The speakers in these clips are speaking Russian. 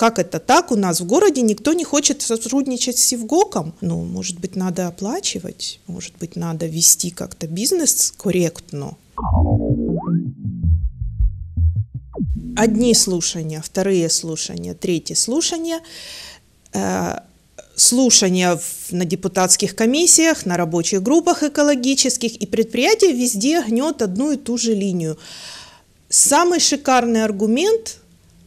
Как это так? У нас в городе никто не хочет сотрудничать с Евгоком. Ну, может быть, надо оплачивать, может быть, надо вести как-то бизнес корректно. Одни слушания, вторые слушания, третье слушание э, слушания в, на депутатских комиссиях, на рабочих группах экологических, и предприятия везде гнет одну и ту же линию. Самый шикарный аргумент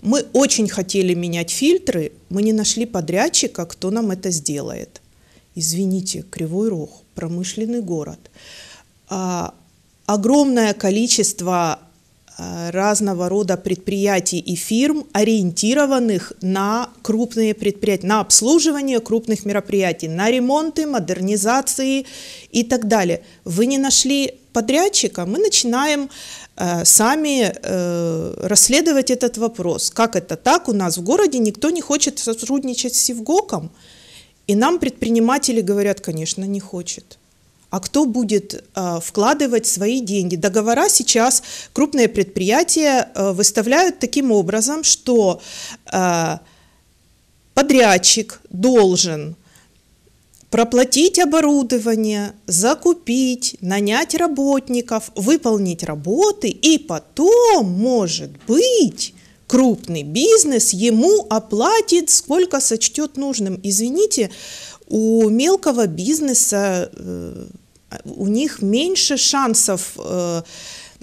мы очень хотели менять фильтры, мы не нашли подрядчика, кто нам это сделает. Извините, Кривой Рог, промышленный город. А, огромное количество Э, разного рода предприятий и фирм, ориентированных на крупные предприятия, на обслуживание крупных мероприятий, на ремонты, модернизации и так далее. Вы не нашли подрядчика, мы начинаем э, сами э, расследовать этот вопрос. Как это так? У нас в городе никто не хочет сотрудничать с Евгоком, И нам предприниматели говорят, конечно, не хочет а кто будет э, вкладывать свои деньги. Договора сейчас крупные предприятия э, выставляют таким образом, что э, подрядчик должен проплатить оборудование, закупить, нанять работников, выполнить работы, и потом, может быть, крупный бизнес ему оплатит, сколько сочтет нужным. Извините, у мелкого бизнеса э, у них меньше шансов э,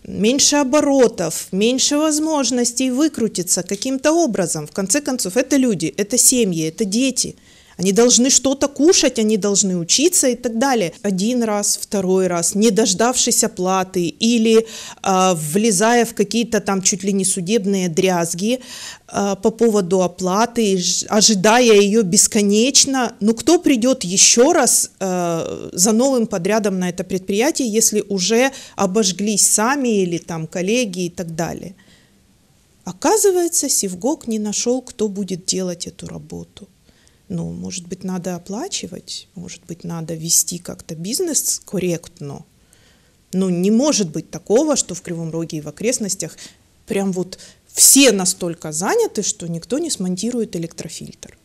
меньше оборотов, меньше возможностей выкрутиться каким-то образом. В конце концов, это люди, это семьи, это дети – они должны что-то кушать, они должны учиться и так далее. Один раз, второй раз, не дождавшись оплаты или э, влезая в какие-то там чуть ли не судебные дрязги э, по поводу оплаты, ожидая ее бесконечно, ну кто придет еще раз э, за новым подрядом на это предприятие, если уже обожглись сами или там коллеги и так далее? Оказывается, Севгок не нашел, кто будет делать эту работу. Ну, может быть, надо оплачивать, может быть, надо вести как-то бизнес корректно. Ну, не может быть такого, что в Кривом Роге и в окрестностях прям вот все настолько заняты, что никто не смонтирует электрофильтр.